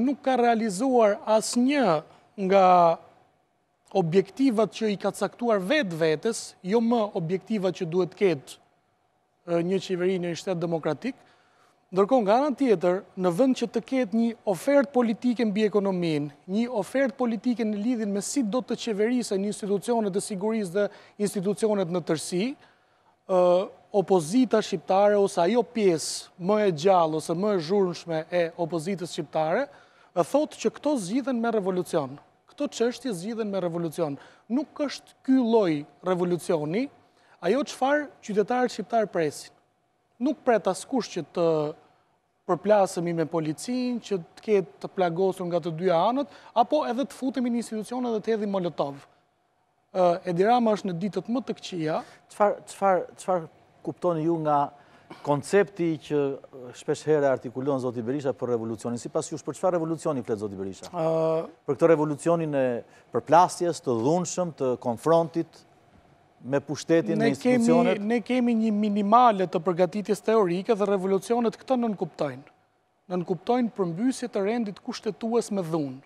nuk ka realizuar asë një nga objektivat që i ka caktuar vetë vetës, jo më objektivat që duhet ketë një qeveri një shtetë demokratik, ndërkon nga anën tjetër, në vënd që të ketë një ofert politike në bi një ofert politike në lidhin me si do të qeverisë një institucionet dhe siguris dhe institucionet në tërsi, opozita shqiptare ose ajo pjesë më e gjallë ose më e zhurnshme e opozitës shqiptare, e thotë që këto zgjidhen me revolucion. Këto çështje zgjidhen me revolucion. Nuk është ky lloj revolucioni, ajo çfarë qytetarët shqiptar presin. Nuk pret askush që të përplasemi me policinë, që të ketë të plagosur nga të dyja anët, apo edhe të futemi në institucione dhe të hedhim Molotov. Edirama është në ditët më të këqija. Qfar kuptoni ju nga koncepti që uh, shpesh herë artikulon Zoti Berisha për revolucionin, si pas jush, për qëfar revolucioni flet Zoti Berisha? Uh, për këtë revolucionin e përplasjes, të dhunshëm, të konfrontit me pushtetin e institucionet? Ne kemi një minimale të përgatitjes teorike dhe revolucionet këta nënkuptojnë. Nënkuptojnë përmbysje të rendit kushtetues me dhunë.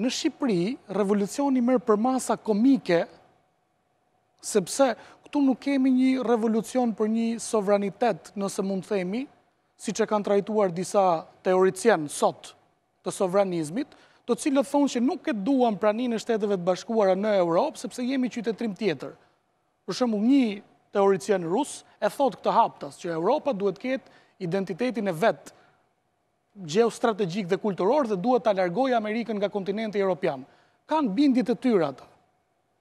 Në Shqipëri, revolucioni mërë për masa komike, sepse këtu nuk kemi një revolucion për një sovranitet nëse mund themi, si që kanë trajtuar disa teoricien sot të sovranizmit, të cilët thonë që nuk e duan pranin e shteteve të bashkuara në Europë, sepse jemi qytetrim tjetër. Për shumë një teoricien rusë e thotë këtë haptas, që Europa duhet ketë identitetin e vetë, geostrategjik dhe kulturor dhe duhet të alargoj Amerikën nga kontinenti Europian. Kanë bindit e tyrat,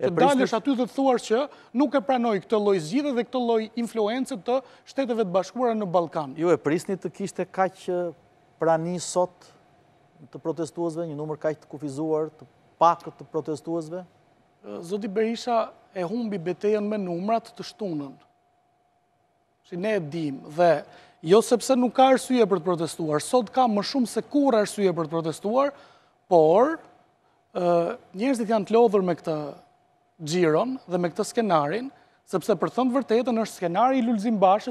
të dalësh aty dhe të thuar që nuk e pranoj këtë loj zhjithë dhe këtë loj influencët të shteteve të bashkura në Balkan. Ju jo, e prisni të kishte ka që prani sot të protestuazve, një numër ka që të kufizuar të pakët të protestuazve? Zoti Berisha e humbi betejen me numrat të shtunën. Që ne e dim dhe jo sepse nuk ka arsye për të protestuar, sot ka më shumë se kur arsye për të protestuar, por njërës janë të lodhur me këtë gjiron dhe me këtë skenarin, sepse për thëmë vërtetën është skenari i lullëzim bash